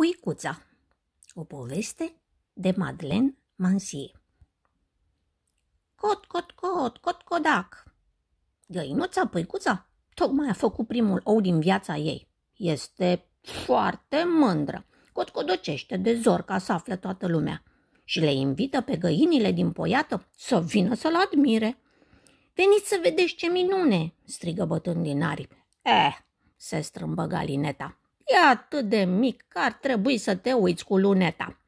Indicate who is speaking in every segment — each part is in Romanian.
Speaker 1: Puicuța O poveste de Madeleine Mansie Cot, cot, cot, cot, codac Găinuța Puicuța tocmai a făcut primul ou din viața ei. Este foarte mândră. Cot codocește de zor ca să afle toată lumea și le invită pe găinile din poiată să vină să-l admire. Veniți să vedeți ce minune!" strigă bătând din aripi. Eh!" se strâmbă galineta. E atât de mic că ar trebui să te uiți cu luneta.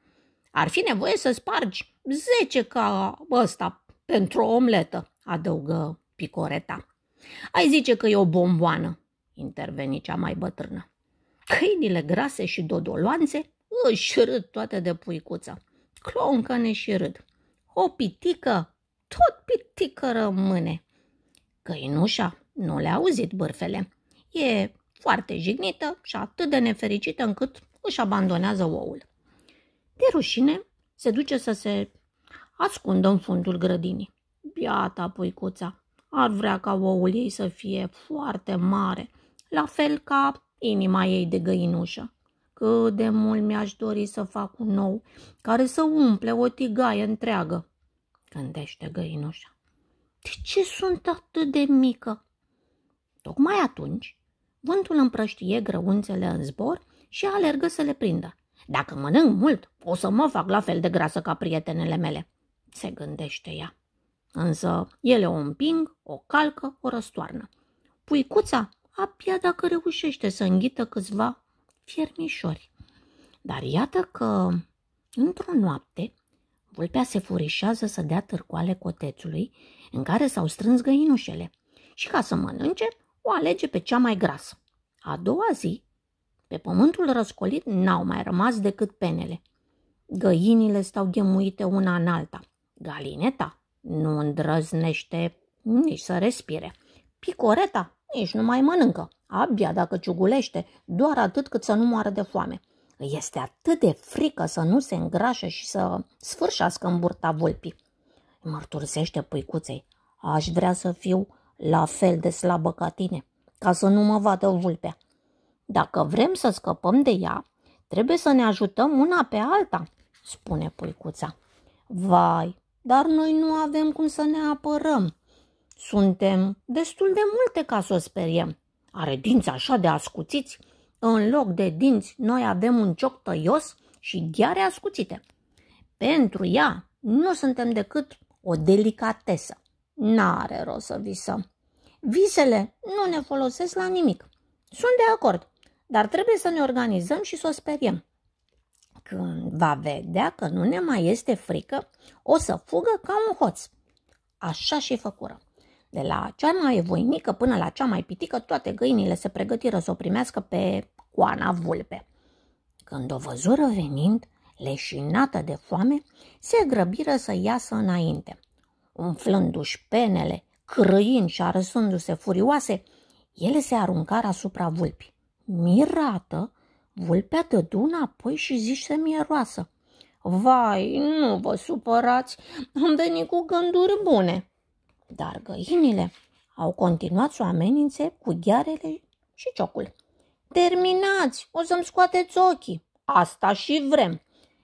Speaker 1: Ar fi nevoie să spargi zece ca ăsta pentru o omletă, adăugă Picoreta. Ai zice că e o bomboană, interveni cea mai bătrână. Câinile grase și dodoloanțe își râd toate de puicuță. ne și râd. O pitică, tot pitică rămâne. Căinușa nu le-a auzit bârfele. E foarte jignită și atât de nefericită încât își abandonează oul. De rușine, se duce să se ascundă în fundul grădinii. Biata puicuța, ar vrea ca oul ei să fie foarte mare, la fel ca inima ei de găinușă. Cât de mult mi-aș dori să fac un nou care să umple o tigaie întreagă, gândește găinușa. De ce sunt atât de mică? Tocmai atunci, Vântul împrăștie grăunțele în zbor și alergă să le prindă. Dacă mănânc mult, o să mă fac la fel de grasă ca prietenele mele, se gândește ea. Însă ele o împing, o calcă, o răstoarnă. Puicuța abia dacă reușește să înghită câțiva fiermișori. Dar iată că, într-o noapte, vulpea se furișează să dea târcoale cotețului în care s-au strâns găinușele și ca să mănânce, o alege pe cea mai grasă. A doua zi, pe pământul răscolit n-au mai rămas decât penele. Găinile stau ghemuite una în alta. Galineta nu îndrăznește nici să respire. Picoreta nici nu mai mănâncă, abia dacă ciugulește, doar atât cât să nu moară de foame. este atât de frică să nu se îngrașe și să sfârșească în burta vulpii. Mărturisește puicuței. Aș vrea să fiu la fel de slabă ca tine, ca să nu mă vadă vulpea. Dacă vrem să scăpăm de ea, trebuie să ne ajutăm una pe alta, spune puicuța. Vai, dar noi nu avem cum să ne apărăm. Suntem destul de multe ca să o speriem. Are dinți așa de ascuțiți. În loc de dinți, noi avem un cioc tăios și ghiare ascuțite. Pentru ea, nu suntem decât o delicatesă. N-are rost să visăm. Visele nu ne folosesc la nimic. Sunt de acord, dar trebuie să ne organizăm și să o speriem. Când va vedea că nu ne mai este frică, o să fugă ca un hoț. Așa și făcură. De la cea mai voinică până la cea mai pitică, toate găinile se pregătiră să o primească pe coana vulpe. Când o văzură venind, leșinată de foame, se grăbiră să iasă înainte – umflându-și penele, crăind și arăsându-se furioase, ele se aruncară asupra vulpii. Mirată, vulpea dădu apoi și zise mieroasă. Vai, nu vă supărați, am venit cu gânduri bune. Dar găinile au continuat să amenințe cu ghearele și ciocul. Terminați, o să-mi scoateți ochii. Asta și vrem.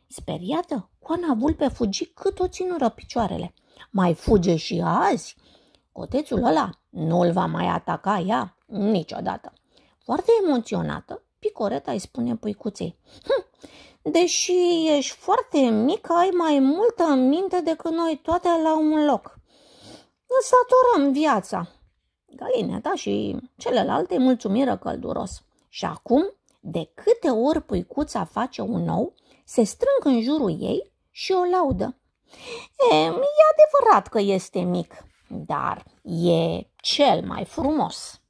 Speaker 1: Speriată, Coana vulpe fugi cât o ținură picioarele – mai fuge și azi? Cotețul ăla nu-l va mai ataca ea niciodată. Foarte emoționată, Picoreta îi spune puicuței. Hm, deși ești foarte mică, ai mai multă minte decât noi toate la un loc. Îți saturăm viața. Galineta și celelalte mulțumiră călduros. Și acum, de câte ori puicuța face un nou, se strâng în jurul ei și o laudă. E, adevărat că este mic, dar e cel mai frumos.